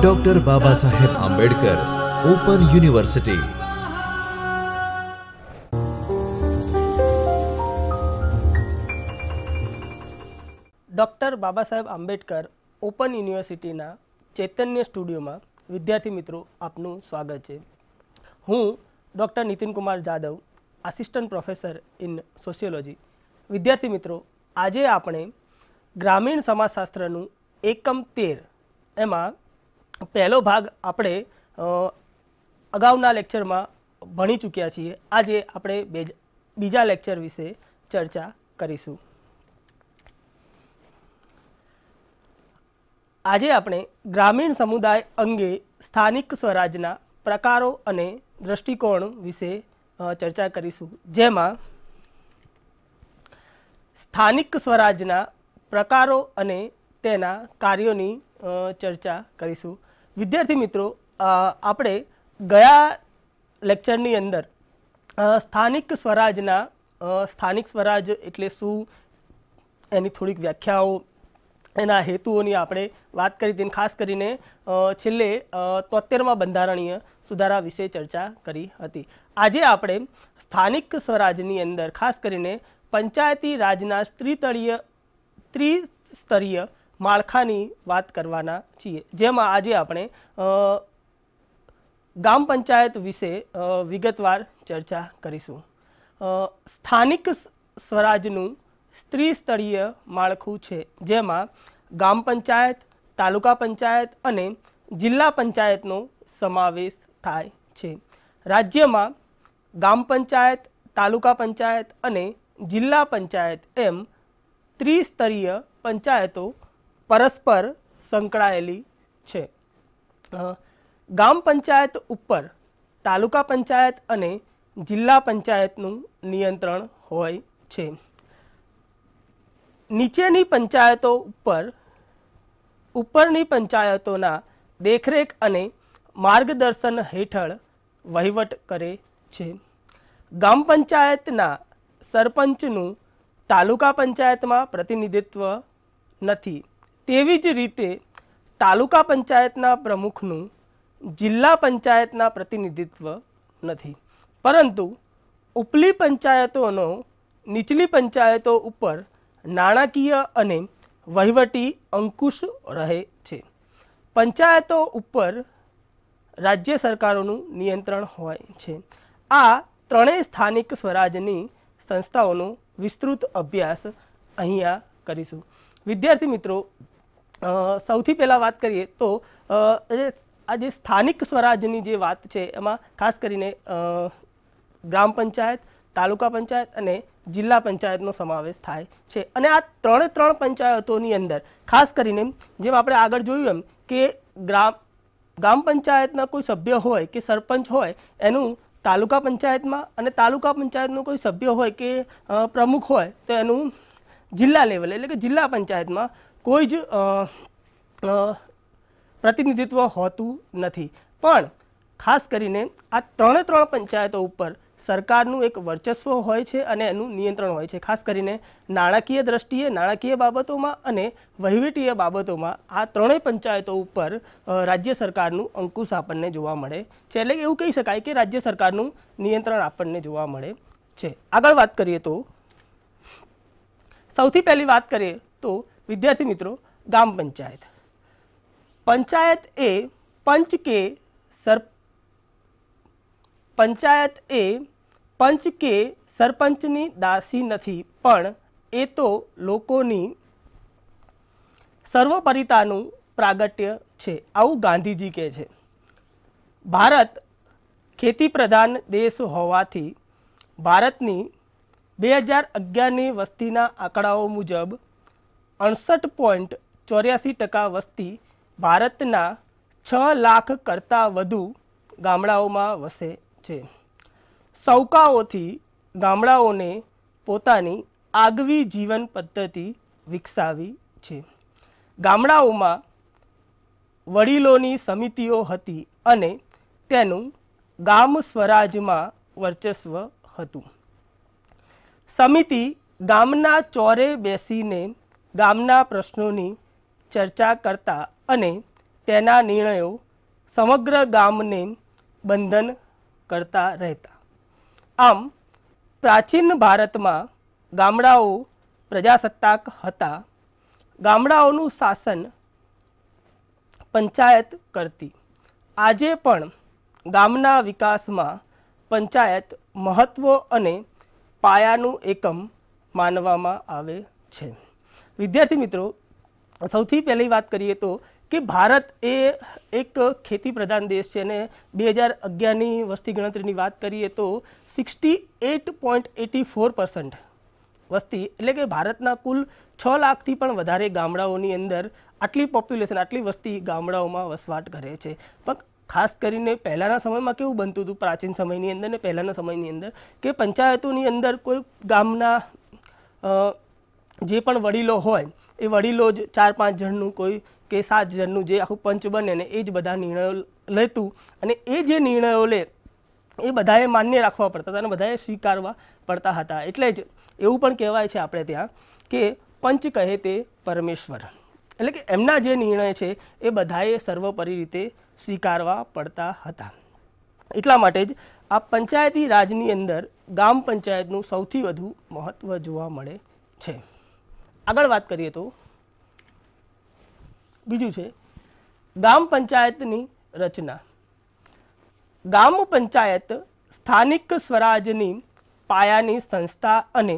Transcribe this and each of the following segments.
doctor Babasaheb Ambedkar open university doctor Babasaheb Ambedkar open યુનિવર્સિટીના ચૈતન્ય સ્ટુડિયોમાં વિદ્યાર્થી મિત્રો આપનું સ્વાગત છે હું doctor Nitinkumar Jadav assistant professor in sociology વિદ્યાર્થી મિત્રો આજે આપણે ગ્રામીણ સમાજશાસ્ત્રનું એકમ તેર એમાં પહેલો ભાગ આપણે અગાઉના લેક્ચરમાં ભણી ચૂક્યા છીએ આજે આપણે બીજા લેક્ચર વિશે ચર્ચા કરીશું આજે આપણે ગ્રામીણ સમુદાય અંગે સ્થાનિક સ્વરાજના પ્રકારો અને દૃષ્ટિકોણ વિશે ચર્ચા કરીશું જેમાં સ્થાનિક સ્વરાજના પ્રકારો અને તેના કાર્યોની ચર્ચા કરીશું વિદ્યાર્થી મિત્રો આપણે ગયા લેક્ચરની અંદર સ્થાનિક સ્વરાજના સ્થાનિક સ્વરાજ એટલે શું એની થોડીક વ્યાખ્યાઓ એના હેતુઓની આપણે વાત કરી હતી ખાસ કરીને છેલ્લે તોતેરમાં બંધારણીય સુધારા વિશે ચર્ચા કરી હતી આજે આપણે સ્થાનિક સ્વરાજની અંદર ખાસ કરીને પંચાયતી રાજના સ્ત્રીતળીય ત્રિસ્તરીય માળખાની વાત કરવાના છીએ જેમાં આજે આપણે ગામ પંચાયત વિશે વિગતવાર ચર્ચા કરીશું સ્થાનિક સ્વરાજનું સ્ત્રીસ્તરીય માળખું છે જેમાં ગામ પંચાયત તાલુકા પંચાયત અને જિલ્લા પંચાયતનો સમાવેશ થાય છે રાજ્યમાં ગામ પંચાયત તાલુકા પંચાયત અને જિલ્લા પંચાયત એમ ત્રિસ્તરીય પંચાયતો પરસ્પર સંકળાયેલી છે ગામ પંચાયત ઉપર તાલુકા પંચાયત અને જિલ્લા પંચાયતનું નિયંત્રણ હોય છે નીચેની પંચાયતો ઉપર ઉપરની પંચાયતોના દેખરેખ અને માર્ગદર્શન હેઠળ વહીવટ કરે છે ગામ પંચાયતના સરપંચનું તાલુકા પંચાયતમાં પ્રતિનિધિત્વ નથી તેવી જ રીતે તાલુકા પંચાયતના પ્રમુખનું જિલ્લા પંચાયતના પ્રતિનિધિત્વ નથી પરંતુ ઉપલી પંચાયતોનો નીચલી પંચાયતો ઉપર નાણાકીય અને વહીવટી અંકુશ રહે છે પંચાયતો ઉપર રાજ્ય સરકારોનું નિયંત્રણ હોય છે આ ત્રણેય સ્થાનિક સ્વરાજની સંસ્થાઓનો વિસ્તૃત અભ્યાસ અહીંયા કરીશું વિદ્યાર્થી મિત્રો સૌથી પહેલાં વાત કરીએ તો આ જે સ્થાનિક સ્વરાજની જે વાત છે એમાં ખાસ કરીને ગ્રામ પંચાયત તાલુકા પંચાયત અને જિલ્લા પંચાયતનો સમાવેશ થાય છે અને આ ત્રણે ત્રણ પંચાયતોની અંદર ખાસ કરીને જેમ આપણે આગળ જોયું એમ કે ગ્રામ ગ્રામ પંચાયતના કોઈ સભ્ય હોય કે સરપંચ હોય એનું તાલુકા પંચાયતમાં અને તાલુકા પંચાયતનો કોઈ સભ્ય હોય કે પ્રમુખ હોય તો એનું જિલ્લા લેવલ એટલે કે જિલ્લા પંચાયતમાં કોઈ જ પ્રતિનિધિત્વ હોતું નથી પણ ખાસ કરીને આ ત્રણે ત્રણ પંચાયતો ઉપર સરકારનું એક વર્ચસ્વ હોય છે અને એનું નિયંત્રણ હોય છે ખાસ કરીને નાણાકીય દ્રષ્ટિએ નાણાકીય બાબતોમાં અને વહીવટીય બાબતોમાં આ ત્રણેય પંચાયતો ઉપર રાજ્ય સરકારનું અંકુશ આપણને જોવા મળે છે એટલે એવું કહી શકાય કે રાજ્ય સરકારનું નિયંત્રણ આપણને જોવા મળે છે આગળ વાત કરીએ તો સૌથી પહેલી વાત કરીએ તો વિદ્યાર્થી મિત્રો ગામ પંચાયત પંચાયત એ પંચ કે સર પંચાયત એ પંચ કે સરપંચની દાસી નથી પણ એ તો લોકોની સર્વપરિતાનું પ્રાગટ્ય છે આવું ગાંધીજી કહે છે ભારત ખેતી પ્રધાન દેશ હોવાથી ભારતની બે હજાર અગિયારની વસ્તીના આંકડાઓ મુજબ અડસઠ પોઈન્ટ ચોર્યાસી ટકા વસ્તી ભારતના છ લાખ કરતાં વધુ ગામડાઓમાં વસે છે સૌકાઓથી ગામડાઓને પોતાની આગવી જીવન પદ્ધતિ વિકસાવી છે ગામડાઓમાં વડીલોની સમિતિઓ હતી અને તેનું ગામ સ્વરાજમાં વર્ચસ્વ હતું સમિતિ ગામના ચોરે બેસીને ગામના પ્રશ્નોની ચર્ચા કરતા અને તેના નિર્ણયો સમગ્ર ગામને બંધન કરતા રહેતા આમ પ્રાચીન ભારતમાં ગામડાઓ પ્રજાસત્તાક હતા ગામડાઓનું શાસન પંચાયત કરતી આજે પણ ગામના વિકાસમાં પંચાયત મહત્ત્વ અને પાયાનું એકમ માનવામાં આવે છે વિદ્યાર્થી મિત્રો સૌથી પહેલી વાત કરીએ તો કે ભારત એ એક ખેતી પ્રધાન દેશ છે અને બે હજાર અગિયારની વસ્તી ગણતરીની વાત કરીએ તો sixty eight point eighty four percent વસ્તી એટલે કે ભારતના કુલ છ લાખથી પણ વધારે ગામડાઓની અંદર આટલી પોપ્યુલેશન આટલી વસ્તી ગામડાઓમાં વસવાટ કરે છે પણ ખાસ કરીને પહેલાંના સમયમાં કેવું બનતું હતું પ્રાચીન સમયની અંદર ને પહેલાંના સમયની અંદર કે પંચાયતોની અંદર કોઈ ગામના જે પણ વડીલો હોય એ વડીલો જ ચાર પાંચ જણનું કોઈ કે સાત જણનું જે આખું પંચ બને ને એ જ બધા નિર્ણયો લેતું અને એ જે નિર્ણયો લે એ બધાએ માન્ય રાખવા પડતા હતા અને બધાએ સ્વીકારવા પડતા હતા એટલે જ એવું પણ કહેવાય છે આપણે ત્યાં કે પંચ કહે તે પરમેશ્વર એટલે કે એમના જે નિર્ણય છે એ બધાએ સર્વોપરી રીતે સ્વીકારવા પડતા હતા એટલા માટે જ આ પંચાયતી રાજની અંદર ગામ પંચાયતનું સૌથી વધુ મહત્ત્વ જોવા મળે છે આગળ વાત કરીએ તો બીજું છે ગામ પંચાયતની રચના ગામ પંચાયત સ્થાનિક સ્વરાજની પાયાની સંસ્થા અને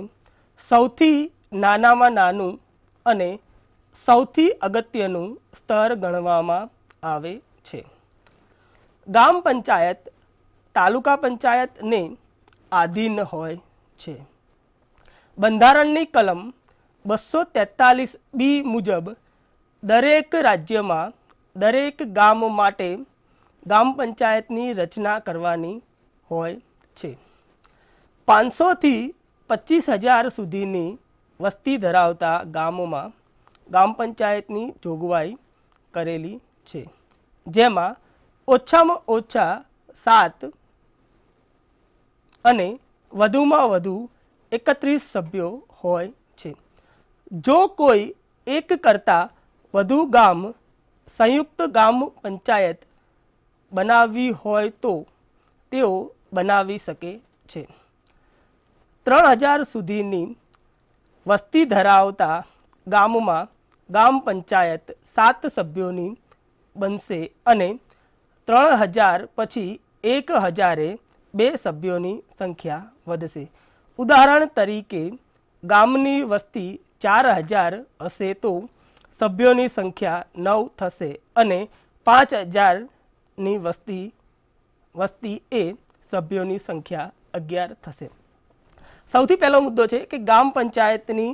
સૌથી નાનામાં નાનું અને સૌથી અગત્યનું સ્તર ગણવામાં આવે છે ગામ પંચાયત તાલુકા પંચાયતને આધીન હોય છે બંધારણની કલમ બસો તેતાલીસ બી મુજબ દરેક રાજ્યમાં દરેક ગામ માટે ગામ પંચાયતની રચના કરવાની હોય છે પાંચસોથી પચીસ હજાર સુધીની વસ્તી ધરાવતા ગામોમાં ગામ પંચાયતની જોગવાઈ કરેલી છે જેમાં ઓછામાં ઓછા સાત અને વધુમાં વધુ એકત્રીસ સભ્યો હોય જો કોઈ એક કરતાં વધુ ગામ સંયુક્ત ગામ પંચાયત બનાવવી હોય તો તેઓ બનાવી શકે છે ત્રણ હજાર સુધીની વસ્તી ધરાવતા ગામમાં ગામ પંચાયત સાત સભ્યોની બનશે અને ત્રણ હજાર પછી એક હજારે બે સભ્યોની સંખ્યા વધશે ઉદાહરણ તરીકે ગામની વસ્તી ચાર હજાર હશે તો સભ્યોની સંખ્યા નવ થશે અને પાંચ હજારની વસ્તી વસ્તી એ સભ્યોની સંખ્યા અગિયાર થશે સૌથી પહેલો મુદ્દો છે કે ગામ પંચાયતની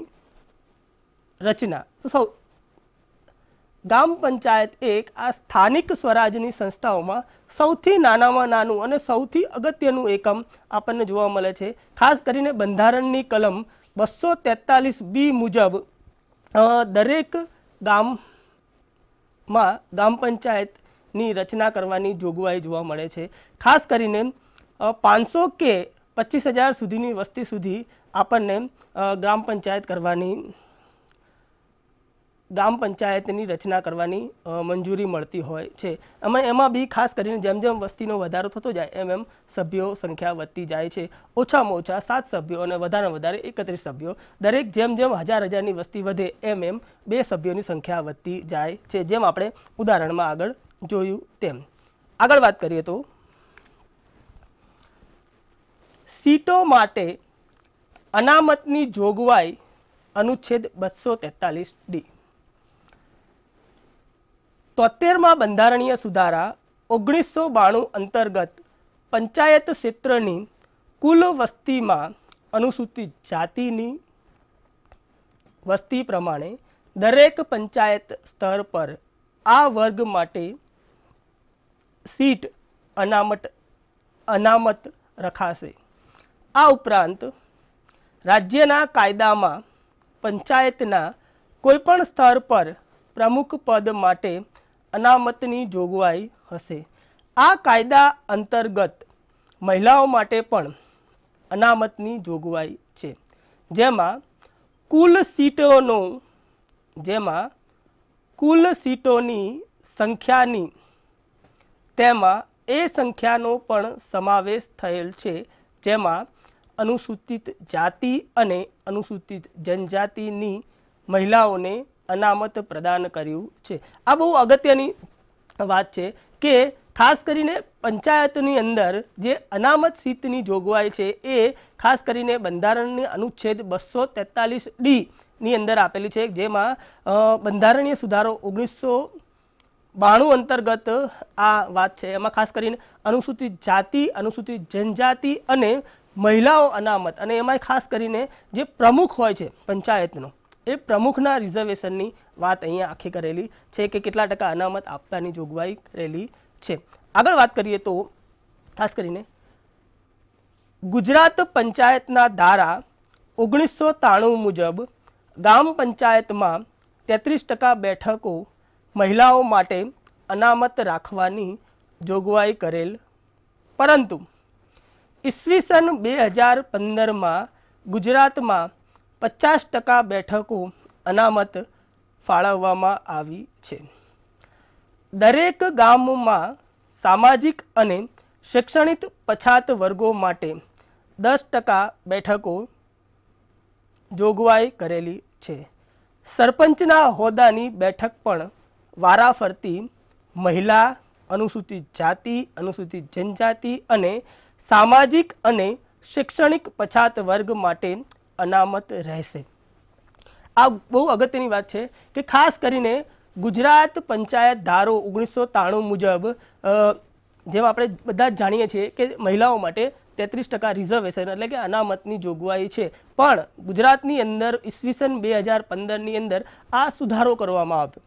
રચના તો સૌ ગામ પંચાયત એક આ સ્થાનિક સ્વરાજની સંસ્થાઓમાં સૌથી નાનામાં નાનું અને સૌથી અગત્યનું એકમ આપણને જોવા મળે છે ખાસ કરીને બંધારણની કલમ બસો તેતાલીસ બી મુજબ દરેક ગામમાં ગ્રામ પંચાયતની રચના કરવાની જોગવાઈ જોવા મળે છે ખાસ કરીને પાંચસો કે પચીસ હજાર સુધીની વસ્તી સુધી આપણને ગ્રામ પંચાયત કરવાની ગ્રામ પંચાયતની રચના કરવાની મંજૂરી મળતી હોય છે અને એમાં બી ખાસ કરીને જેમ જેમ વસ્તીનો વધારો થતો જાય એમ એમ સભ્યો સંખ્યા વધતી જાય છે ઓછામાં ઓછા સાત સભ્યો અને વધારેમાં વધારે એકત્રીસ સભ્યો દરેક જેમ જેમ હજાર હજારની વસ્તી વધે એમ એમ બે સભ્યોની સંખ્યા વધતી જાય છે જેમ આપણે ઉદાહરણમાં આગળ જોયું તેમ આગળ વાત કરીએ તો સીટો માટે અનામતની જોગવાઈ અનુચ્છેદ બસો તેતાલીસ ડી તોતેરમાં બંધારણીય સુધારા ઓગણીસો બાણું અંતર્ગત પંચાયત ક્ષેત્રની કુલ વસ્તીમાં અનુસૂચિત જાતિની વસ્તી પ્રમાણે દરેક પંચાયત સ્તર પર આ વર્ગ માટે સીટ અનામત અનામત રખાશે આ ઉપરાંત રાજ્યના કાયદામાં પંચાયતના કોઈપણ સ્તર પર પ્રમુખ પદ માટે અનામતની જોગવાઈ હશે આ કાયદા અંતર્ગત મહિલાઓ માટે પણ અનામતની જોગવાઈ છે જેમાં કુલ સીટોનો જેમાં કુલ સીટોની સંખ્યાની તેમાં એ સંખ્યાનો પણ સમાવેશ થયેલ છે જેમાં અનુસૂચિત જાતિ અને અનુસૂચિત જનજાતિની મહિલાઓને અનામત પ્રદાન કર્યું છે આ બહુ અગત્યની વાત છે કે ખાસ કરીને પંચાયતની અંદર જે અનામત સીટની જોગવાઈ છે એ ખાસ કરીને બંધારણની અનુચ્છેદ બસો તેતાલીસ ડીની અંદર આપેલી છે જેમાં બંધારણીય સુધારો ઓગણીસો બાણું અંતર્ગત આ વાત છે એમાં ખાસ કરીને અનુસૂચિત જાતિ અનુસૂચિત જનજાતિ અને મહિલાઓ અનામત અને એમાં ખાસ કરીને જે પ્રમુખ હોય છે પંચાયતનો એ પ્રમુખના રિઝર્વેશનની વાત અહીંયા આખી કરેલી છે કે કેટલા ટકા અનામત આપવાની જોગવાઈ કરેલી છે આગળ વાત કરીએ તો ખાસ કરીને ગુજરાત પંચાયતના ધારા ઓગણીસો ત્રાણું મુજબ ગામ પંચાયતમાં તેત્રીસ ટકા બેઠકો મહિલાઓ માટે અનામત રાખવાની જોગવાઈ કરેલ પરંતુ ઈસવીસન બે હજાર પંદરમાં ગુજરાતમાં પચાસ ટકા બેઠકો અનામત ફાળવવામાં આવી છે દરેક ગામમાં સામાજિક અને શૈક્ષણિક પછાત વર્ગો માટે દસ ટકા બેઠકો જોગવાઈ કરેલી છે સરપંચના હોદ્દાની બેઠક પણ વારાફરતી મહિલા અનુસૂચિત જાતિ અનુસૂચિત જનજાતિ અને સામાજિક અને શૈક્ષણિક પછાત વર્ગ માટે અનામત રહેશે આ બહુ અગત્યની વાત છે કે ખાસ કરીને ગુજરાત પંચાયત ધારો ઓગણીસો ત્રાણું મુજબ જેમ આપણે બધા જ જાણીએ છીએ કે મહિલાઓ માટે તેત્રીસ ટકા રિઝર્વેશન એટલે કે અનામતની જોગવાઈ છે પણ ગુજરાતની અંદર ઈસવીસન બે હજાર પંદરની અંદર આ સુધારો કરવામાં આવ્યો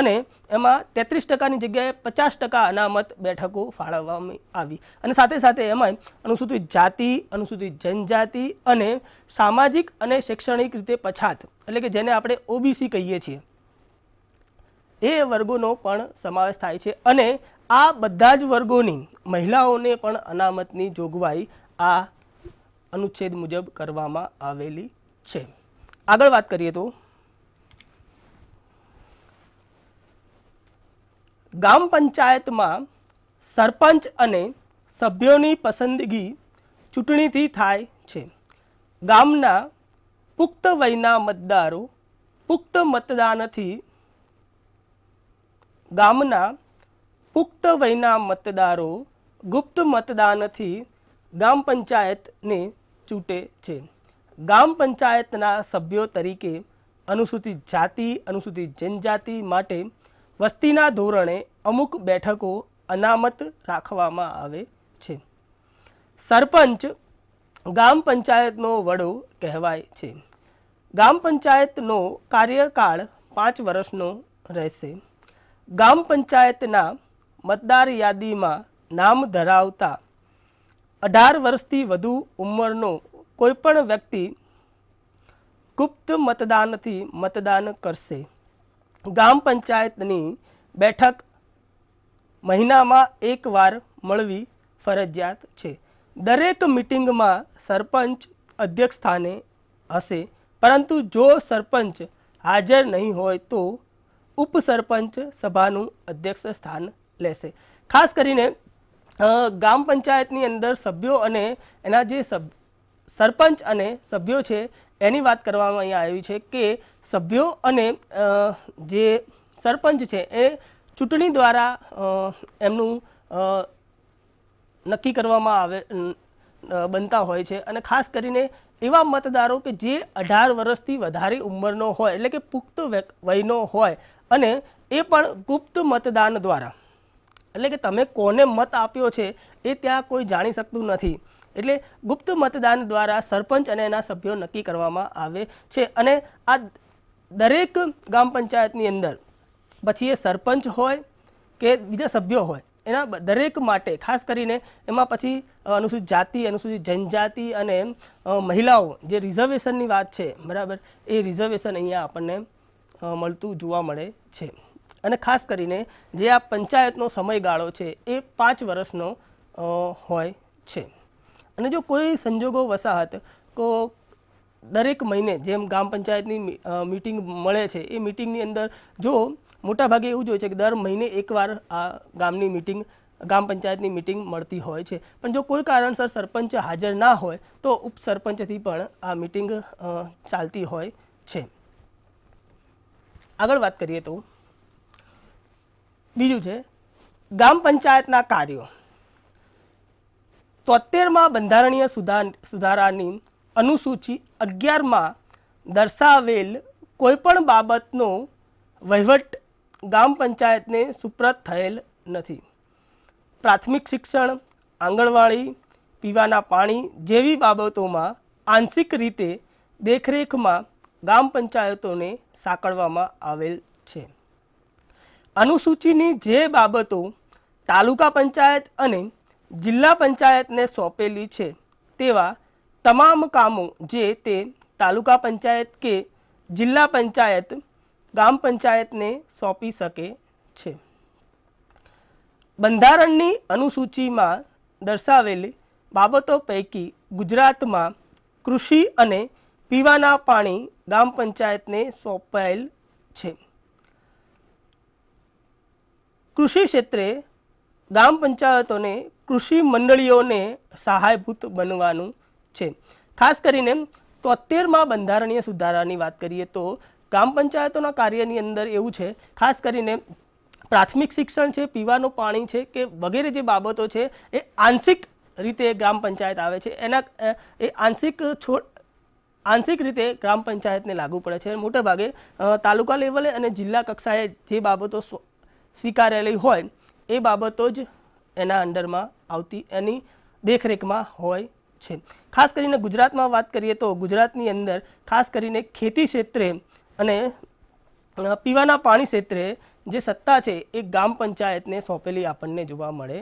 અને એમાં તેત્રીસ ટકાની જગ્યાએ પચાસ ટકા અનામત બેઠકો ફાળવવામાં આવી અને સાથે સાથે એમાં અનુસૂચિત જાતિ અનુસૂચિત જનજાતિ અને સામાજિક અને શૈક્ષણિક રીતે પછાત એટલે કે જેને આપણે ઓબીસી કહીએ છીએ એ વર્ગોનો પણ સમાવેશ થાય છે અને આ બધા જ વર્ગોની મહિલાઓને પણ અનામતની જોગવાઈ આ અનુચ્છેદ મુજબ કરવામાં આવેલી છે આગળ વાત કરીએ તો ગામ પંચાયતમાં સરપંચ અને સભ્યોની પસંદગી ચૂંટણીથી થાય છે ગામના પુખ્ત વયના મતદારો પુખ્ત મતદાનથી ગામના પુખ્ત વયના મતદારો ગુપ્ત મતદાનથી ગામ પંચાયતને ચૂંટે છે ગામ પંચાયતના સભ્યો તરીકે અનુસૂચિત જાતિ અનુસૂચિત જનજાતિ માટે વસ્તીના ધોરણે અમુક બેઠકો અનામત રાખવામાં આવે છે સરપંચ ગામ પંચાયતનો વડો કહેવાય છે ગામ પંચાયતનો કાર્યકાળ પાંચ વર્ષનો રહેશે ગામ પંચાયતના મતદાર યાદીમાં નામ ધરાવતા અઢાર વર્ષથી વધુ ઉંમરનો કોઈપણ વ્યક્તિ ગુપ્ત મતદાનથી મતદાન કરશે ગ્રામ પંચાયતની બેઠક મહિનામાં એકવાર મળવી ફરજિયાત છે દરેક મિટિંગમાં સરપંચ અધ્યક્ષ સ્થાને હશે પરંતુ જો સરપંચ હાજર નહીં હોય તો ઉપસરપંચ સભાનું અધ્યક્ષ સ્થાન લેશે ખાસ કરીને ગ્રામ પંચાયતની અંદર સભ્યો અને એના જે સભ્ય સરપંચ અને સભ્યો છે એની વાત કરવામાં અહીંયા આવી છે કે સભ્યો અને જે સરપંચ છે એ ચૂંટણી દ્વારા એમનું નક્કી કરવામાં આવે બનતા હોય છે અને ખાસ કરીને એવા મતદારો કે જે અઢાર વર્ષથી વધારે ઉંમરનો હોય એટલે કે પુખ્ત વયનો હોય અને એ પણ ગુપ્ત મતદાન દ્વારા એટલે કે તમે કોને મત આપ્યો છે એ ત્યાં કોઈ જાણી શકતું નથી એટલે ગુપ્ત મતદાન દ્વારા સરપંચ અને એના સભ્યો નક્કી કરવામાં આવે છે અને આ દરેક ગ્રામ પંચાયતની અંદર પછી એ સરપંચ હોય કે બીજા સભ્યો હોય એના દરેક માટે ખાસ કરીને એમાં પછી અનુસૂચિત જાતિ અનુસૂચિત જનજાતિ અને મહિલાઓ જે રિઝર્વેશનની વાત છે બરાબર એ રિઝર્વેશન અહીંયા આપણને મળતું જોવા મળે છે અને ખાસ કરીને જે આ પંચાયતનો સમયગાળો છે એ પાંચ વર્ષનો હોય છે અને જો કોઈ સંજોગો વસાહત કો દરેક મહિને જેમ ગ્રામ પંચાયતની મિટિંગ મળે છે એ મિટિંગની અંદર જો મોટાભાગે એવું જોઈએ છે કે દર મહિને એકવાર આ ગામની મિટિંગ ગામ પંચાયતની મિટિંગ મળતી હોય છે પણ જો કોઈ કારણસર સરપંચ હાજર ના હોય તો ઉપસરપંચથી પણ આ મીટિંગ ચાલતી હોય છે આગળ વાત કરીએ તો બીજું છે ગ્રામ પંચાયતના કાર્યો તોતેરમાં બંધારણીય સુધારાની અનુસૂચિ અગિયારમાં દર્શાવેલ કોઈપણ બાબતનો વહીવટ ગામ પંચાયતને સુપ્રત થયેલ નથી પ્રાથમિક શિક્ષણ આંગણવાડી પીવાના પાણી જેવી બાબતોમાં આંશિક રીતે દેખરેખમાં ગામ પંચાયતોને સાંકળવામાં આવેલ છે અનુસૂચિની જે બાબતો તાલુકા પંચાયત અને જિલ્લા પંચાયતને સોંપેલી છે તેવા તમામ કામો જે તે તાલુકા પંચાયત કે જિલ્લા પંચાયત ગામ પંચાયતને સોંપી શકે છે બંધારણની અનુસૂચિમાં દર્શાવેલી બાબતો પૈકી ગુજરાતમાં કૃષિ અને પીવાના પાણી ગ્રામ પંચાયતને સોંપાયેલ છે કૃષિ ક્ષેત્રે ગ્રામ પંચાયતોને કૃષિ મંડળીઓને સહાયભૂત બનવાનું છે ખાસ કરીને તોતેરમાં બંધારણીય સુધારાની વાત કરીએ તો ગ્રામ પંચાયતોના કાર્યની અંદર એવું છે ખાસ કરીને પ્રાથમિક શિક્ષણ છે પીવાનું પાણી છે કે વગેરે જે બાબતો છે એ આંશિક રીતે ગ્રામ પંચાયત આવે છે એના એ આંશિક છોડ આંશિક રીતે ગ્રામ પંચાયતને લાગુ પડે છે મોટેભાગે તાલુકા લેવલે અને જિલ્લા કક્ષાએ જે બાબતો સ્વીકારેલી હોય એ બાબતો જ એના અંડરમાં આવતી એની દેખરેખમાં હોય છે ખાસ કરીને ગુજરાતમાં વાત કરીએ તો ગુજરાતની અંદર ખાસ કરીને ખેતી ક્ષેત્રે અને પીવાના પાણી ક્ષેત્રે જે સત્તા છે એ ગામ પંચાયતને સોંપેલી આપણને જોવા મળે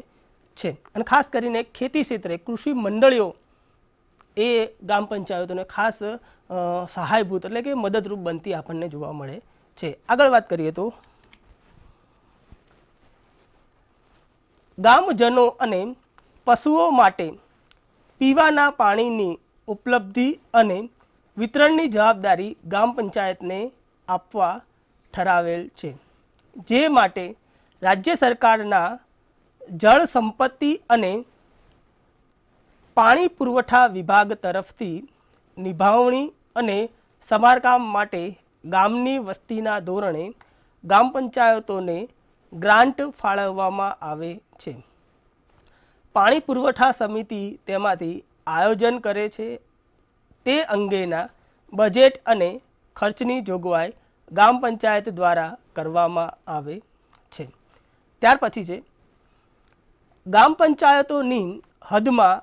છે અને ખાસ કરીને ખેતી ક્ષેત્રે કૃષિ મંડળીઓ એ ગામ પંચાયતોને ખાસ સહાયભૂત એટલે કે મદદરૂપ બનતી આપણને જોવા મળે છે આગળ વાત કરીએ તો ગામજનો અને પશુઓ માટે પીવાના પાણીની ઉપલબ્ધિ અને વિતરણની જવાબદારી ગામ પંચાયતને આપવા ઠરાવેલ છે જે માટે રાજ્ય સરકારના જળ સંપત્તિ અને પાણી પુરવઠા વિભાગ તરફથી નિભાવણી અને સમારકામ માટે ગામની વસ્તીના ધોરણે ગ્રામ પંચાયતોને ગ્રાન્ટ ફાળવવામાં આવે છે પાણી પુરવઠા સમિતિ તેમાંથી આયોજન કરે છે તે અંગેના બજેટ અને ખર્ચની જોગવાઈ ગ્રામ પંચાયત દ્વારા કરવામાં આવે છે ત્યાર પછી છે ગ્રામ પંચાયતોની હદમાં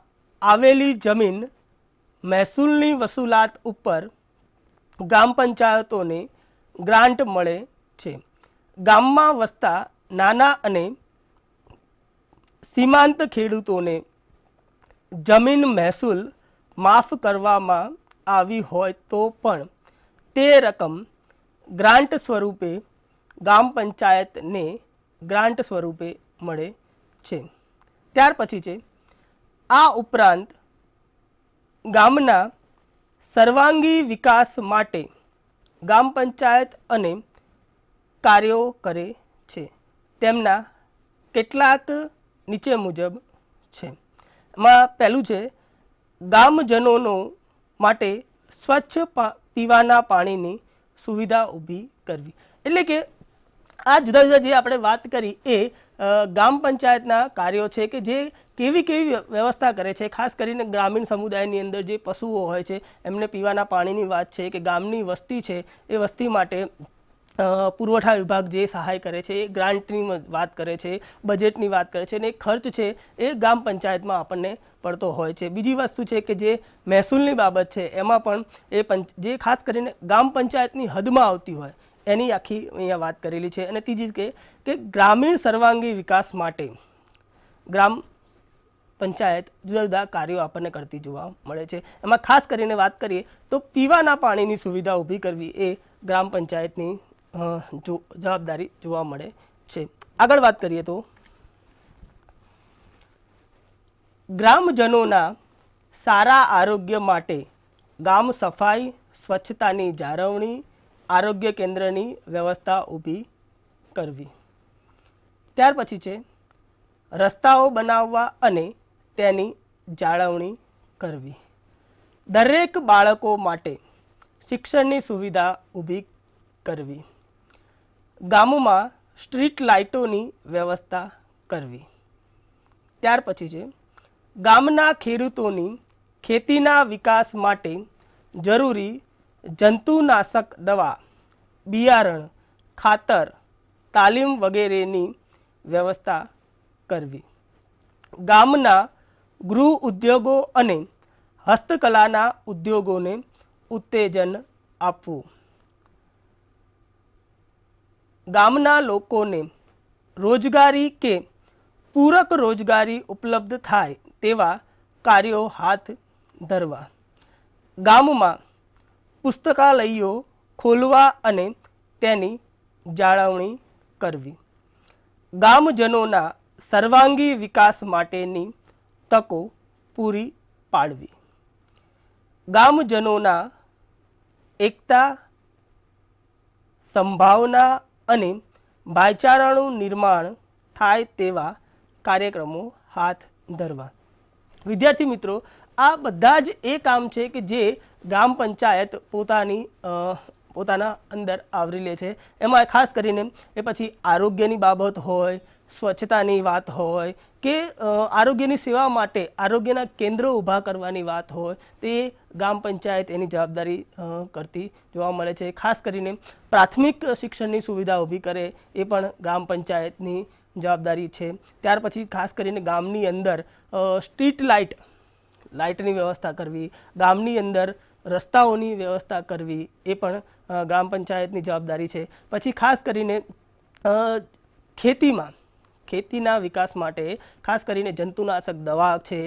આવેલી જમીન મહેસૂલની વસૂલાત ઉપર ગ્રામ પંચાયતોને ગ્રાન્ટ મળે છે ગામમાં વસતા નાના અને સીમાંત ખેડૂતોને જમીન મહેસૂલ માફ કરવામાં આવી હોય તો પણ તે રકમ ગ્રાન્ટ સ્વરૂપે ગામ પંચાયતને ગ્રાન્ટ સ્વરૂપે મળે છે ત્યાર પછી છે આ ઉપરાંત ગામના સર્વાંગી વિકાસ માટે ગામ પંચાયત અને કાર્યો કરે છે તેમના કેટલાક નીચે મુજબ છે એમાં પહેલું છે ગામજનોનો માટે સ્વચ્છ પીવાના પાણીની સુવિધા ઊભી કરવી એટલે કે આ જુદા જુદા જે આપણે વાત કરી એ ગ્રામ પંચાયતના કાર્યો છે કે જે કેવી કેવી વ્યવસ્થા કરે છે ખાસ કરીને ગ્રામીણ સમુદાયની અંદર જે પશુઓ હોય છે એમને પીવાના પાણીની વાત છે કે ગામની વસ્તી છે એ વસ્તી માટે પુરવઠા વિભાગ જે સહાય કરે છે એ ગ્રાન્ટની વાત કરે છે બજેટની વાત કરે છે અને ખર્ચ છે એ ગ્રામ પંચાયતમાં આપણને પડતો હોય છે બીજી વસ્તુ છે કે જે મહેસૂલની બાબત છે એમાં પણ એ પંચ જે ખાસ કરીને ગ્રામ પંચાયતની હદમાં આવતી હોય એની આખી અહીંયા વાત કરેલી છે અને ત્રીજી કે કે ગ્રામીણ સર્વાંગી વિકાસ માટે ગ્રામ પંચાયત જુદા જુદા કાર્યો આપણને કરતી જોવા મળે છે એમાં ખાસ કરીને વાત કરીએ તો પીવાના પાણીની સુવિધા ઊભી કરવી એ ગ્રામ પંચાયતની જવાબદારી જોવા મળે છે આગળ વાત કરીએ તો ગ્રામજનોના સારા આરોગ્ય માટે ગામ સફાઈ સ્વચ્છતાની જાળવણી આરોગ્ય કેન્દ્રની વ્યવસ્થા ઊભી કરવી ત્યાર પછી છે રસ્તાઓ બનાવવા અને તેની જાળવણી કરવી દરેક બાળકો માટે શિક્ષણની સુવિધા ઊભી કરવી ગામોમાં સ્ટ્રીટ લાઇટોની વ્યવસ્થા કરવી ત્યાર પછી છે ગામના ખેડૂતોની ખેતીના વિકાસ માટે જરૂરી જંતુનાશક દવા બિયારણ ખાતર તાલીમ વગેરેની વ્યવસ્થા કરવી ગામના ગૃહ ઉદ્યોગો અને હસ્તકલાના ઉદ્યોગોને ઉત્તેજન આપવું ગામના લોકોને રોજગારી કે પૂરક રોજગારી ઉપલબ્ધ થાય તેવા કાર્યો હાથ ધરવા ગામમાં પુસ્તકાલયો ખોલવા અને તેની જાળવણી કરવી ગામજનોના સર્વાંગી વિકાસ માટેની તકો પૂરી પાડવી ગામજનોના એકતા સંભાવના અને ભાઈચારાનું નિર્માણ થાય તેવા કાર્યક્રમો હાથ ધરવા વિદ્યાર્થી મિત્રો આ બધા જ એ કામ છે કે જે ગ્રામ પંચાયત પોતાની પોતાના અંદર આવરી લે છે એમાં ખાસ કરીને એ પછી આરોગ્યની બાબત હોય સ્વચ્છતાની વાત હોય કે આરોગ્યની સેવા માટે આરોગ્યના કેન્દ્રો ઊભા કરવાની વાત હોય તે ગામ પંચાયત એની જવાબદારી કરતી જોવા મળે છે ખાસ કરીને પ્રાથમિક શિક્ષણની સુવિધા ઊભી કરે એ પણ ગ્રામ પંચાયતની જવાબદારી છે ત્યાર પછી ખાસ કરીને ગામની અંદર સ્ટ્રીટ લાઇટ લાઇટની વ્યવસ્થા કરવી ગામની અંદર રસ્તાઓની વ્યવસ્થા કરવી એ પણ ગ્રામ પંચાયતની જવાબદારી છે પછી ખાસ કરીને ખેતીમાં ખેતીના વિકાસ માટે ખાસ કરીને જંતુનાશક દવા છે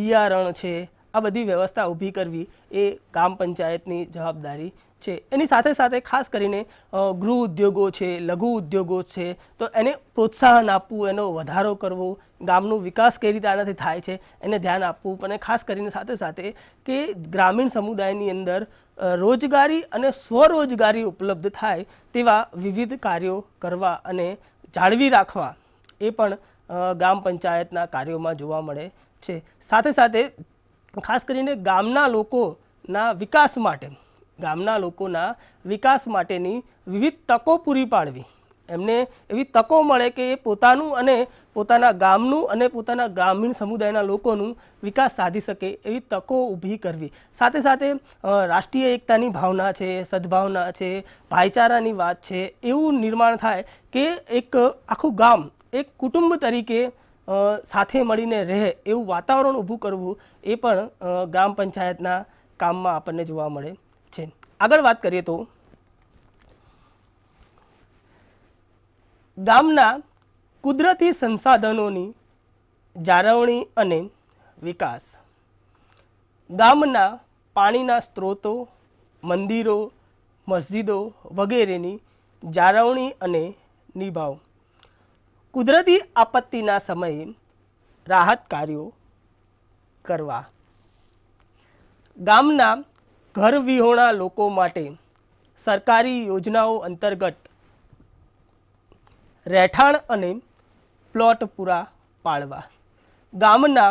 બિયારણ છે આ બધી વ્યવસ્થા ઊભી કરવી એ ગ્રામ પંચાયતની જવાબદારી છે એની સાથે સાથે ખાસ કરીને ગૃહ ઉદ્યોગો છે લઘુ ઉદ્યોગો છે તો એને પ્રોત્સાહન આપવું એનો વધારો કરવો ગામનો વિકાસ કઈ રીતે આનાથી થાય છે એને ધ્યાન આપવું પણ ખાસ કરીને સાથે સાથે કે ગ્રામીણ સમુદાયની અંદર રોજગારી અને સ્વરોજગારી ઉપલબ્ધ થાય તેવા વિવિધ કાર્યો કરવા અને જાળવી રાખવા એ પણ ગ્રામ પંચાયતના કાર્યોમાં જોવા મળે છે સાથે સાથે ખાસ કરીને ગામના લોકોના વિકાસ માટે ગામના લોકોના વિકાસ માટેની વિવિધ તકો પૂરી પાડવી એમને એવી તકો મળે કે એ પોતાનું અને પોતાના ગામનું અને પોતાના ગ્રામીણ સમુદાયના લોકોનું વિકાસ સાધી શકે એવી તકો ઊભી કરવી સાથે સાથે રાષ્ટ્રીય એકતાની ભાવના છે સદભાવના છે ભાઈચારાની વાત છે એવું નિર્માણ થાય કે એક આખું ગામ એક કુટુંબ તરીકે સાથે મળીને રહે એવું વાતાવરણ ઊભું કરવું એ પણ ગ્રામ પંચાયતના કામમાં આપણને જોવા મળે છે આગળ વાત કરીએ તો ગામના કુદરતી સંસાધનોની જાળવણી અને વિકાસ ગામના પાણીના સ્ત્રોતો મંદિરો મસ્જિદો વગેરેની જાળવણી અને નિભાવ કુદરતી આપત્તિના સમયે રાહત કાર્યો કરવા ગામના ઘરવિહોણા લોકો માટે સરકારી યોજનાઓ અંતર્ગત રહેઠાણ અને પ્લોટ પૂરા પાડવા ગામના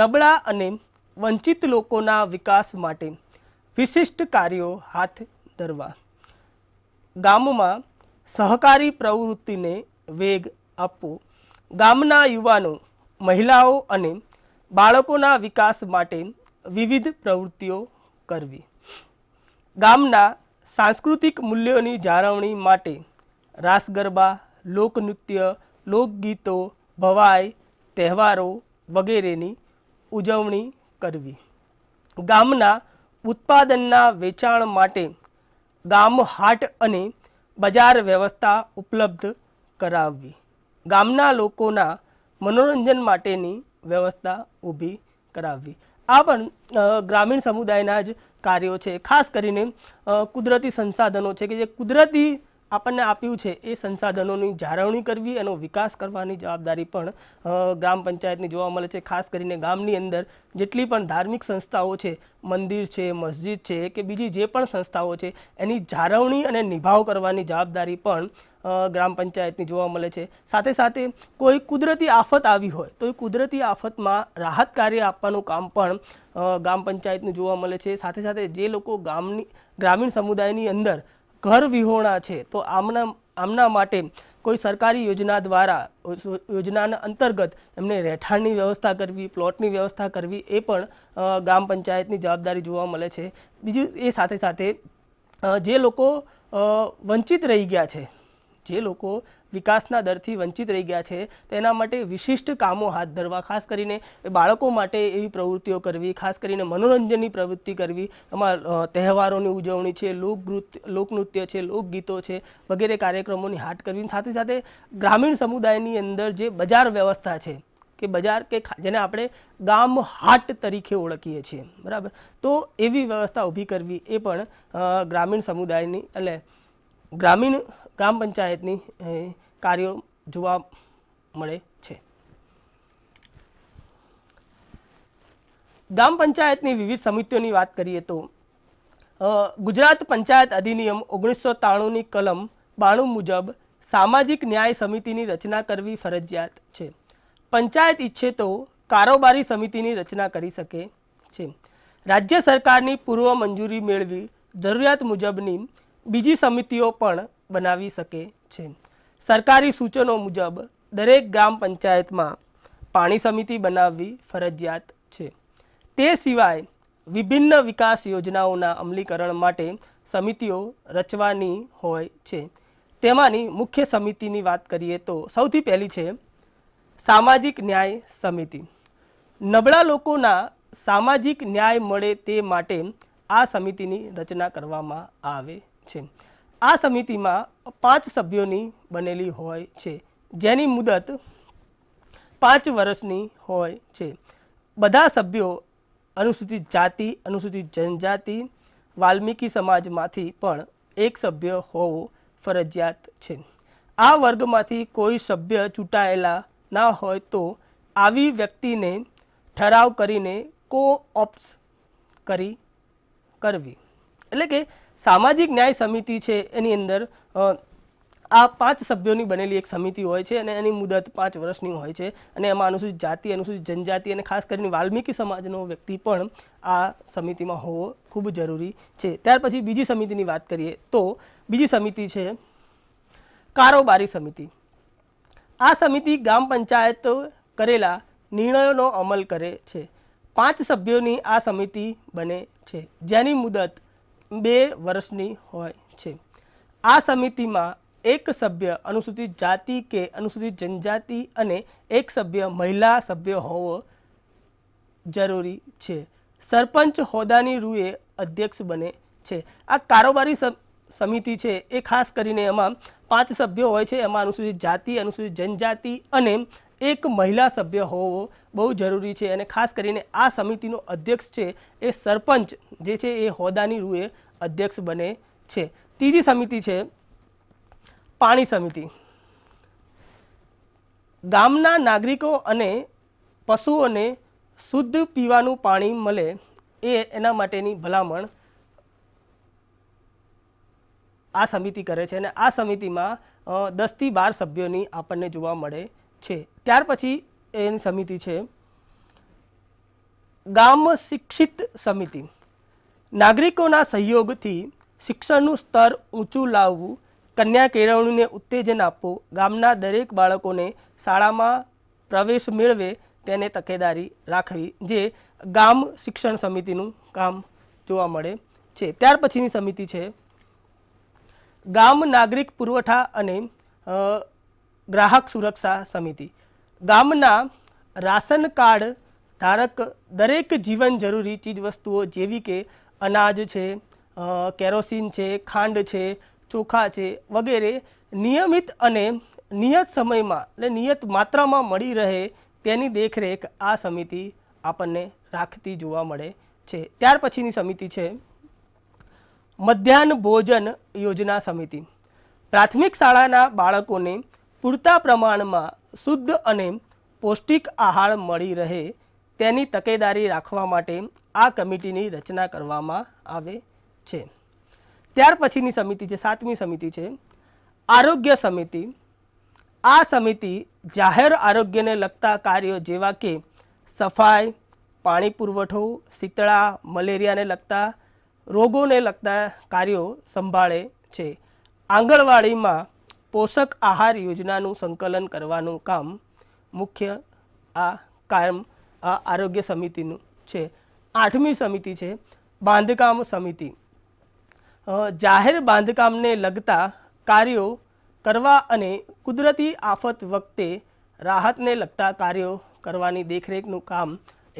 નબળા અને વંચિત લોકોના વિકાસ માટે વિશિષ્ટ કાર્યો હાથ ધરવા ગામમાં સહકારી પ્રવૃત્તિને વેગ આપવું ગામના યુવાનો મહિલાઓ અને બાળકોના વિકાસ માટે વિવિધ પ્રવૃત્તિઓ કરવી ગામના સાંસ્કૃતિક મૂલ્યોની જાળવણી માટે રાસ ગરબા લોકનૃત્ય લોકગીતો ભવાઈ તહેવારો વગેરેની ઉજવણી કરવી ગામના ઉત્પાદનના વેચાણ માટે ગામ હાટ અને બજાર વ્યવસ્થા ઉપલબ્ધ કરાવવી ગામના લોકોના મનોરંજન માટેની વ્યવસ્થા ઊભી કરાવવી આ પણ ગ્રામીણ સમુદાયના જ કાર્યો છે ખાસ કરીને કુદરતી સંસાધનો છે કે જે કુદરતી આપણને આપ્યું છે એ સંસાધનોની જાળવણી કરવી એનો વિકાસ કરવાની જવાબદારી પણ ગ્રામ પંચાયતની જોવા મળે છે ખાસ કરીને ગામની અંદર જેટલી પણ ધાર્મિક સંસ્થાઓ છે મંદિર છે મસ્જિદ છે કે બીજી જે પણ સંસ્થાઓ છે એની જાળવણી અને નિભાવ કરવાની જવાબદારી પણ ગ્રામ પંચાયતની જોવા મળે છે સાથે સાથે કોઈ કુદરતી આફત આવી હોય તો એ કુદરતી આફતમાં રાહત કાર્ય આપવાનું કામ પણ ગ્રામ પંચાયતનું જોવા મળે છે સાથે સાથે જે લોકો ગામની ગ્રામીણ સમુદાયની અંદર ઘર વિહોણા છે તો આમના આમના માટે કોઈ સરકારી યોજના દ્વારા યોજનાના અંતર્ગત એમને રહેઠાણની વ્યવસ્થા કરવી પ્લોટની વ્યવસ્થા કરવી એ પણ ગ્રામ પંચાયતની જવાબદારી જોવા મળે છે બીજું એ સાથે સાથે જે લોકો વંચિત રહી ગયા છે જે લોકો વિકાસના દરથી વંચિત રહી ગયા છે તેના માટે વિશિષ્ટ કામો હાથ ધરવા ખાસ કરીને બાળકો માટે એવી પ્રવૃત્તિઓ કરવી ખાસ કરીને મનોરંજનની પ્રવૃત્તિ કરવી એમાં તહેવારોની ઉજવણી છે લોકનૃત્ય લોકનૃત્ય છે લોકગીતો છે વગેરે કાર્યક્રમોની હાટ કરવી સાથે સાથે ગ્રામીણ સમુદાયની અંદર જે બજાર વ્યવસ્થા છે કે બજાર કે જેને આપણે ગામ હાટ તરીકે ઓળખીએ છીએ બરાબર તો એવી વ્યવસ્થા ઊભી કરવી એ પણ ગ્રામીણ સમુદાયની એટલે ગ્રામીણ ગ્રામ પંચાયતની કાર્યો જોવા મળે છે ગ્રામ પંચાયતની વિવિધ સમિતિઓની વાત કરીએ તો ગુજરાત પંચાયત અધિનિયમ ઓગણીસો ત્રાણુંની કલમ બાણું મુજબ સામાજિક ન્યાય સમિતિની રચના કરવી ફરજિયાત છે પંચાયત ઈચ્છે તો કારોબારી સમિતિની રચના કરી શકે છે રાજ્ય સરકારની પૂર્વ મંજૂરી મેળવી જરૂરિયાત મુજબની બીજી સમિતિઓ પણ બનાવી શકે છે સરકારી સૂચનો મુજબ દરેક ગ્રામ પંચાયતમાં પાણી સમિતિ બનાવવી ફરજિયાત છે તે સિવાય વિભિન્ન વિકાસ યોજનાઓના અમલીકરણ માટે સમિતિઓ રચવાની હોય છે તેમાંની મુખ્ય સમિતિની વાત કરીએ તો સૌથી પહેલી છે સામાજિક ન્યાય સમિતિ નબળા લોકોના સામાજિક ન્યાય મળે તે માટે આ સમિતિની રચના કરવામાં આવે છે આ સમિતિમાં પાંચ સભ્યોની બનેલી હોય છે જેની મુદત પાંચ વર્ષની હોય છે બધા સભ્યો અનુસૂચિત જાતિ અનુસૂચિત જનજાતિ વાલ્મીકી સમાજમાંથી પણ એક સભ્ય હોવો ફરજિયાત છે આ વર્ગમાંથી કોઈ સભ્ય ચૂંટાયેલા ના હોય તો આવી વ્યક્તિને ઠરાવ કરીને કો ઓપ્સ કરી કરવી એટલે કે સામાજિક ન્યાય સમિતિ છે એની અંદર આ પાંચ સભ્યોની બનેલી એક સમિતિ હોય છે અને એની મુદત પાંચ વર્ષની હોય છે અને એમાં અનુસૂચિત જાતિ અનુસૂચિત જનજાતિ અને ખાસ કરીને વાલ્મીકી સમાજનો વ્યક્તિ પણ આ સમિતિમાં હોવો ખૂબ જરૂરી છે ત્યાર પછી બીજી સમિતિની વાત કરીએ તો બીજી સમિતિ છે કારોબારી સમિતિ આ સમિતિ ગ્રામ પંચાયત કરેલા નિર્ણયોનો અમલ કરે છે પાંચ સભ્યોની આ સમિતિ બને છે જેની મુદત બે વર્ષની હોય છે આ સમિતિમાં એક સભ્ય અનુસૂચિત જાતિ કે અનુસૂચિત જનજાતિ અને એક સભ્ય મહિલા સભ્ય હોવો જરૂરી છે સરપંચ હોદ્દાની રૂએ અધ્યક્ષ બને છે આ કારોબારી સમિતિ છે એ ખાસ કરીને એમાં પાંચ સભ્યો હોય છે એમાં અનુસૂચિત જાતિ અનુસૂચિત જનજાતિ અને એક મહિલા સભ્ય હોવો બહુ જરૂરી છે અને ખાસ કરીને આ સમિતિનો અધ્યક્ષ છે એ સરપંચ જે છે એ હોદાની રૂએ અધ્યક્ષ બને છે ત્રીજી સમિતિ છે પાણી સમિતિ ગામના નાગરિકો અને પશુઓને શુદ્ધ પીવાનું પાણી મળે એ એના માટેની ભલામણ આ સમિતિ કરે છે અને આ સમિતિમાં દસથી બાર સભ્યોની આપણને જોવા મળે છે ત્યાર પછી એની સમિતિ છે ગામ શિક્ષિત સમિતિ નાગરિકોના સહયોગથી શિક્ષણનું સ્તર ઊંચું લાવવું કન્યા કેળવણીને ઉત્તેજન આપવું ગામના દરેક બાળકોને શાળામાં પ્રવેશ મેળવે તેને તકેદારી રાખવી જે ગામ શિક્ષણ સમિતિનું કામ જોવા મળે છે ત્યાર પછીની સમિતિ છે ગામ નાગરિક પુરવઠા અને ગ્રાહક સુરક્ષા સમિતિ ગામના રાશન કાર્ડ ધારક દરેક જીવન જરૂરી ચીજવસ્તુઓ જેવી કે અનાજ છે કેરોસીન છે ખાંડ છે ચોખા છે વગેરે નિયમિત અને નિયત સમયમાં અને નિયત માત્રામાં મળી રહે તેની દેખરેખ આ સમિતિ આપણને રાખતી જોવા મળે છે ત્યાર પછીની સમિતિ છે મધ્યાહન ભોજન યોજના સમિતિ પ્રાથમિક શાળાના બાળકોને પૂરતા પ્રમાણમાં શુદ્ધ અને પૌષ્ટિક આહાર મળી રહે તેની તકેદારી રાખવા માટે આ કમિટીની રચના કરવામાં આવે છે ત્યાર પછીની સમિતિ છે સાતમી સમિતિ છે આરોગ્ય સમિતિ આ સમિતિ જાહેર આરોગ્યને લગતા કાર્યો જેવા કે સફાઈ પાણી પુરવઠો શીતળા મલેરિયાને લગતા રોગોને લગતા કાર્યો સંભાળે છે આંગણવાડીમાં પોષક આહાર યોજનાનું સંકલન કરવાનું કામ મુખ્ય આ કામ આ આરોગ્ય સમિતિનું છે આઠમી સમિતિ છે બાંધકામ સમિતિ જાહેર બાંધકામને લગતા કાર્યો કરવા અને કુદરતી આફત વખતે રાહતને લગતા કાર્યો કરવાની દેખરેખનું કામ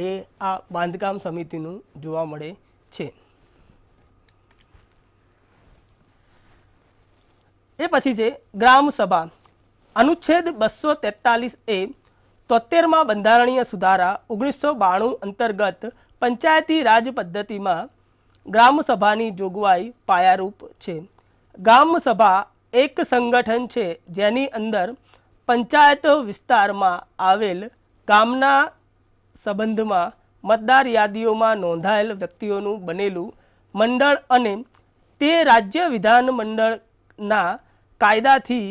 એ આ બાંધકામ સમિતિનું જોવા મળે છે એ પછી છે ગ્રામ સભા અનુચ્છેદ બસો તેતાલીસ એ તોતેરમાં બંધારણીય સુધારા ઓગણીસો બાણું અંતર્ગત પંચાયતી રાજ પદ્ધતિમાં ગ્રામસભાની જોગવાઈ પાયારૂપ છે ગ્રામસભા એક સંગઠન છે જેની અંદર પંચાયત વિસ્તારમાં આવેલ ગામના સંબંધમાં મતદાર યાદીઓમાં નોંધાયેલ વ્યક્તિઓનું બનેલું મંડળ અને તે રાજ્ય વિધાન મંડળના કાયદાથી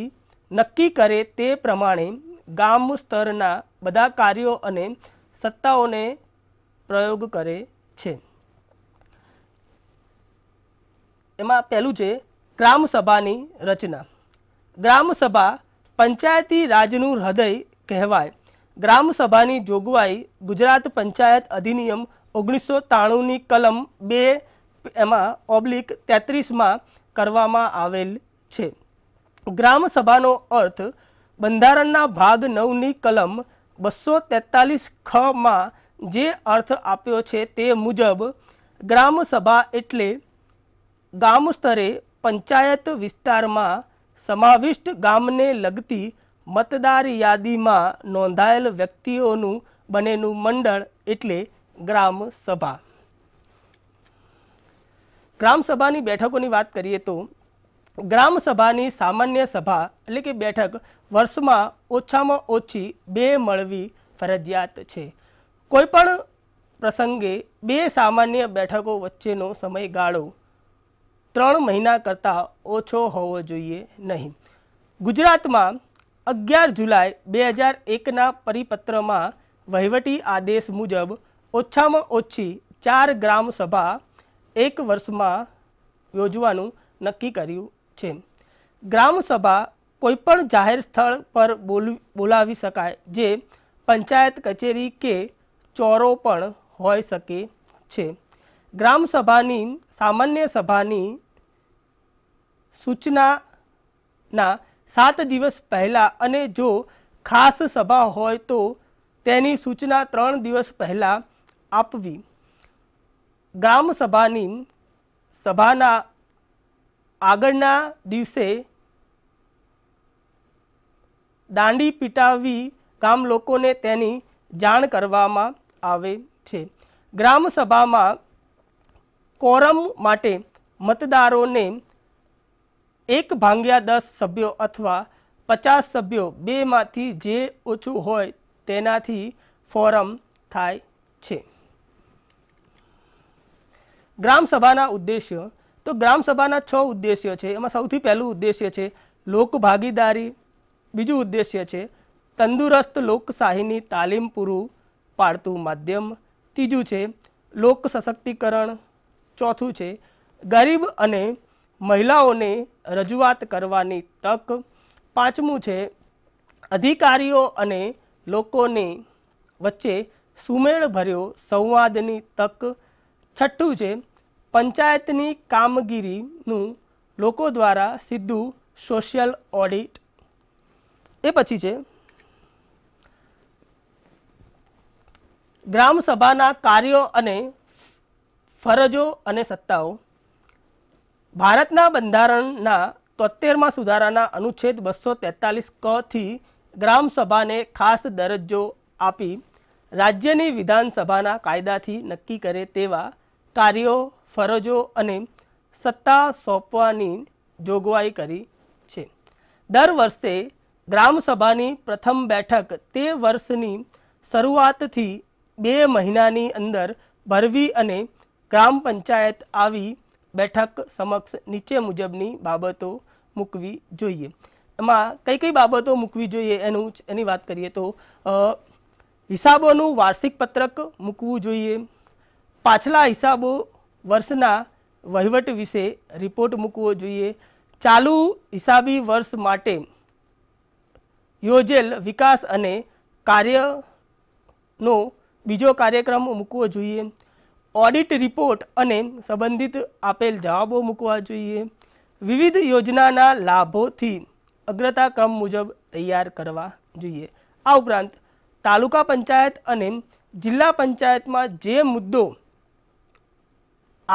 નક્કી કરે તે પ્રમાણે ગામ સ્તરના બધા કાર્યો અને સત્તાઓને પ્રયોગ કરે છે એમાં પહેલું છે ગ્રામસભાની રચના ગ્રામસભા પંચાયતી રાજનું હૃદય કહેવાય ગ્રામસભાની જોગવાઈ ગુજરાત પંચાયત અધિનિયમ ઓગણીસો ત્રાણુંની કલમ બે એમાં ઓબ્લિક તેત્રીસમાં કરવામાં આવેલ છે ગ્રામ સભાનો અર્થ બંધારણના ભાગ નવની કલમ બસો તેતાલીસ ખમાં જે અર્થ આપ્યો છે તે મુજબ ગ્રામ સભા એટલે ગામ સ્તરે પંચાયત વિસ્તારમાં સમાવિષ્ટ ગામને લગતી મતદાર યાદીમાં નોંધાયેલ વ્યક્તિઓનું બનેલું મંડળ એટલે ગ્રામ સભા ગ્રામ સભાની બેઠકોની વાત કરીએ તો ગ્રામસભાની સામાન્ય સભા એટલે કે બેઠક વર્ષમાં ઓછામાં ઓછી બે મળવી ફરજિયાત છે કોઈપણ પ્રસંગે બે સામાન્ય બેઠકો વચ્ચેનો સમયગાળો ત્રણ મહિના કરતાં ઓછો હોવો જોઈએ નહીં ગુજરાતમાં અગિયાર જુલાઈ બે હજાર એકના પરિપત્રમાં વહીવટી આદેશ મુજબ ઓછામાં ઓછી ચાર ગ્રામસભા એક વર્ષમાં યોજવાનું નક્કી કર્યું છે ગ્રામસભા કોઈપણ જાહેર સ્થળ પર બોલાવી શકાય જે પંચાયત કચેરી કે ચોરો પણ હોઈ શકે છે ગ્રામસભાની સામાન્ય સભાની સૂચનાના સાત દિવસ પહેલાં અને જો ખાસ સભા હોય તો તેની સૂચના ત્રણ દિવસ પહેલાં આપવી ગ્રામસભાની સભાના આગળના દિવસે દાંડી પીટાવી ગામ લોકોને તેની જાણ કરવામાં આવે છે ગ્રામસભામાં કોરમ માટે મતદારોને એક ભાંગ્યા દસ સભ્યો અથવા પચાસ સભ્યો બેમાંથી જે ઓછું હોય તેનાથી ફોરમ થાય છે ગ્રામસભાના ઉદ્દેશ્ય તો ગ્રામસભાના છ ઉદ્દેશ્ય છે એમાં સૌથી પહેલું ઉદ્દેશ્ય છે લોક ભાગીદારી બીજું ઉદ્દેશ્ય છે તંદુરસ્ત લોકશાહીની તાલીમ પૂરું પાડતું માધ્યમ ત્રીજું છે લોક સશક્તિકરણ ચોથું છે ગરીબ અને મહિલાઓને રજૂઆત કરવાની તક પાંચમું છે અધિકારીઓ અને લોકોને વચ્ચે સુમેળભર્યો સંવાદની તક છઠ્ઠું છે પંચાયતની કામગીરીનું લોકો દ્વારા સીધું સોશિયલ ઓડિટ એ પછી છે ગ્રામસભાના કાર્યો અને ફરજો અને સત્તાઓ ભારતના બંધારણના તોતેરમાં સુધારાના અનુચ્છેદ બસો તેતાલીસ કથી ગ્રામસભાને ખાસ દરજ્જો આપી રાજ્યની વિધાનસભાના કાયદાથી નક્કી કરે તેવા કાર્યો ફરજો અને સત્તા સોંપવાની જોગવાઈ કરી છે દર વર્ષે ગ્રામસભાની પ્રથમ બેઠક તે વર્ષની શરૂઆતથી બે મહિનાની અંદર ભરવી અને ગ્રામ પંચાયત આવી બેઠક સમક્ષ નીચે મુજબની બાબતો મૂકવી જોઈએ એમાં કઈ કઈ બાબતો મૂકવી જોઈએ એનું એની વાત કરીએ તો હિસાબોનું વાર્ષિક પત્રક મૂકવું જોઈએ પાછલા હિસાબો વર્ષના વહીવટ વિશે રિપોર્ટ મૂકવો જોઈએ ચાલુ હિસાબી વર્ષ માટે યોજેલ વિકાસ અને કાર્યનો બીજો કાર્યક્રમ મૂકવો જોઈએ ઓડિટ રિપોર્ટ અને સંબંધિત આપેલ જવાબો મૂકવા જોઈએ વિવિધ યોજનાના લાભોથી અગ્રતા ક્રમ મુજબ તૈયાર કરવા જોઈએ આ ઉપરાંત તાલુકા પંચાયત અને જિલ્લા પંચાયતમાં જે મુદ્દો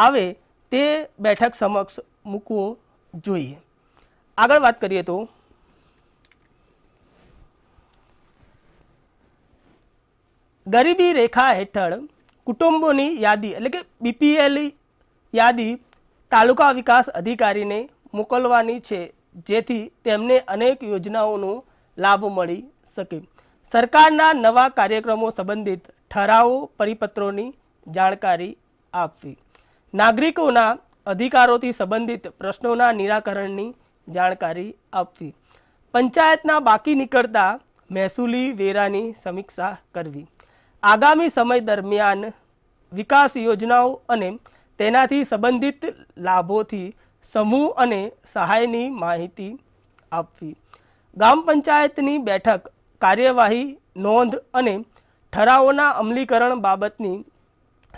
આવે તે બેઠક સમક્ષ મૂકવો જોઈએ આગળ વાત કરીએ તો ગરીબી રેખા હેઠળ કુટુંબોની યાદી એટલે કે બીપીએલ યાદી તાલુકા વિકાસ અધિકારીને મોકલવાની છે જેથી તેમને અનેક યોજનાઓનો લાભ મળી શકે સરકારના નવા કાર્યક્રમો સંબંધિત ઠરાવો પરિપત્રોની જાણકારી આપવી નાગરિકોના અધિકારોથી સંબંધિત પ્રશ્નોના નિરાકરણની જાણકારી આપવી પંચાયતના બાકી નીકળતા મહેસૂલી વેરાની સમીક્ષા કરવી આગામી સમય દરમિયાન વિકાસ યોજનાઓ અને તેનાથી સંબંધિત લાભોથી સમૂહ અને સહાયની માહિતી આપવી ગ્રામ પંચાયતની બેઠક કાર્યવાહી નોંધ અને ઠરાવોના અમલીકરણ બાબતની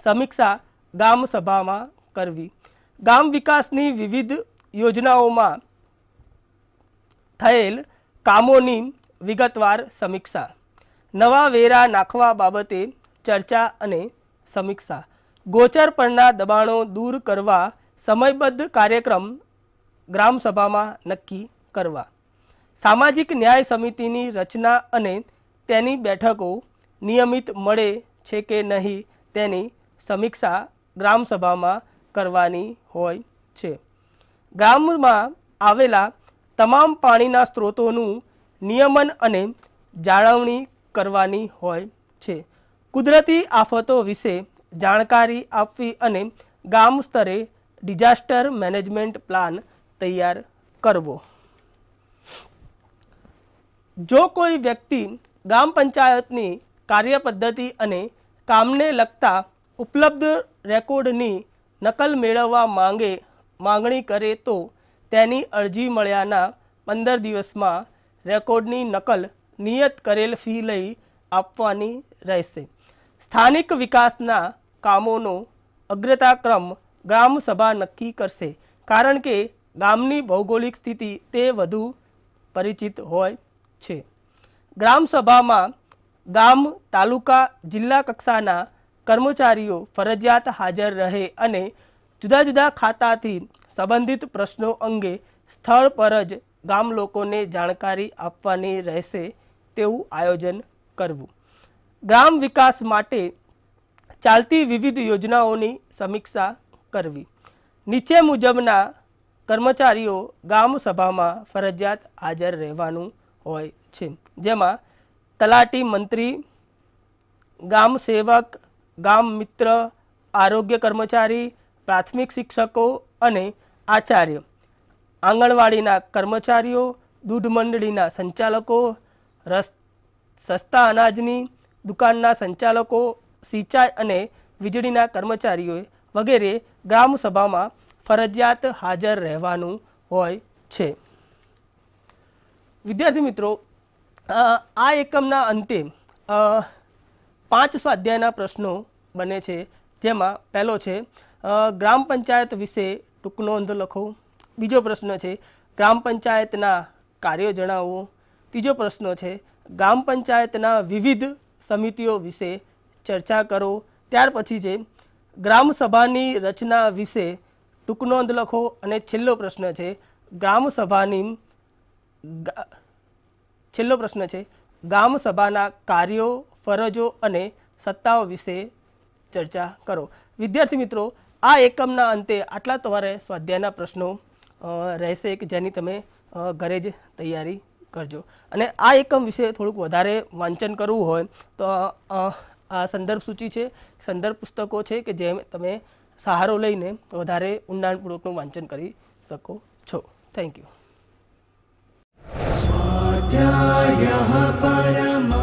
સમીક્ષા ગામ સભામાં કરવી ગામ વિકાસની વિવિધ યોજનાઓમાં થયેલ કામોની વિગતવાર સમીક્ષા નવા વેરા નાખવા બાબતે ચર્ચા અને સમીક્ષા ગોચર પરના દબાણો દૂર કરવા સમયબદ્ધ કાર્યક્રમ ગ્રામસભામાં નક્કી કરવા સામાજિક ન્યાય સમિતિની રચના અને તેની બેઠકો નિયમિત મળે છે કે નહીં તેની સમીક્ષા ગ્રામસભામાં કરવાની હોય છે ગામમાં આવેલા તમામ પાણીના સ્ત્રોતોનું નિયમન અને જાળવણી કરવાની હોય છે કુદરતી આફતો વિશે જાણકારી આપવી અને ગામ સ્તરે ડિઝાસ્ટર મેનેજમેન્ટ પ્લાન તૈયાર કરવો જો કોઈ વ્યક્તિ ગામ પંચાયતની કાર્યપદ્ધતિ અને કામને લગતા ઉપલબ્ધ રેકોર્ડની નકલ મેળવવા માંગે માંગણી કરે તો તેની અરજી મળ્યાના પંદર દિવસમાં રેકોર્ડની નકલ નિયત કરેલ ફી લઈ આપવાની રહેશે સ્થાનિક વિકાસના કામોનો અગ્રતાક્રમ ગ્રામસભા નક્કી કરશે કારણ કે ગામની ભૌગોલિક સ્થિતિ તે વધુ પરિચિત હોય છે ગ્રામસભામાં ગામ તાલુકા જિલ્લા કક્ષાના કર્મચારીઓ ફરજિયાત હાજર રહે અને જુદા જુદા ખાતાથી સંબંધિત પ્રશ્નો અંગે સ્થળ પર જ ગામ લોકોને જાણકારી આપવાની રહેશે તેવું આયોજન કરવું ગ્રામ વિકાસ માટે ચાલતી વિવિધ યોજનાઓની સમીક્ષા કરવી નીચે મુજબના કર્મચારીઓ ગામ સભામાં ફરજિયાત હાજર રહેવાનું હોય છે જેમાં તલાટી મંત્રી ગામ સેવક ગામ મિત્ર આરોગ્ય કર્મચારી પ્રાથમિક શિક્ષકો અને આચાર્ય આંગણવાડીના કર્મચારીઓ દૂધ મંડળીના સંચાલકો રસ સસ્તા અનાજની દુકાનના સંચાલકો સિંચાઈ અને વીજળીના કર્મચારીઓ વગેરે ગ્રામસભામાં ફરજિયાત હાજર રહેવાનું હોય છે વિદ્યાર્થી મિત્રો આ એકમના અંતે પાંચ સ્વાધ્યાયના પ્રશ્નો બને છે જેમાં પહેલો છે ગ્રામ પંચાયત વિશે ટૂંકનો અંધ લખો બીજો પ્રશ્ન છે ગ્રામ પંચાયતના કાર્યો જણાવો ત્રીજો પ્રશ્ન છે ગ્રામ પંચાયતના વિવિધ સમિતિઓ વિશે ચર્ચા કરો ત્યાર પછી છે ગ્રામસભાની રચના વિશે ટૂંકનો અંધ લખો અને છેલ્લો પ્રશ્ન છે ગ્રામસભાની છેલ્લો પ્રશ્ન છે ગ્રામ કાર્યો ફરજો અને સત્તાઓ વિશે ચર્ચા કરો વિદ્યાર્થી મિત્રો આ એકમના અંતે આટલા તમારે સ્વાધ્યાયના પ્રશ્નો રહેશે કે જેની તમે ઘરે જ તૈયારી કરજો અને આ એકમ વિશે થોડુંક વધારે વાંચન કરવું હોય તો આ સંદર્ભ સૂચિ છે સંદર્ભ પુસ્તકો છે કે જે તમે સહારો લઈને વધારે ઊંડાણપૂર્વકનું વાંચન કરી શકો છો થેન્ક યુ સ્વાધ્યાય પરમા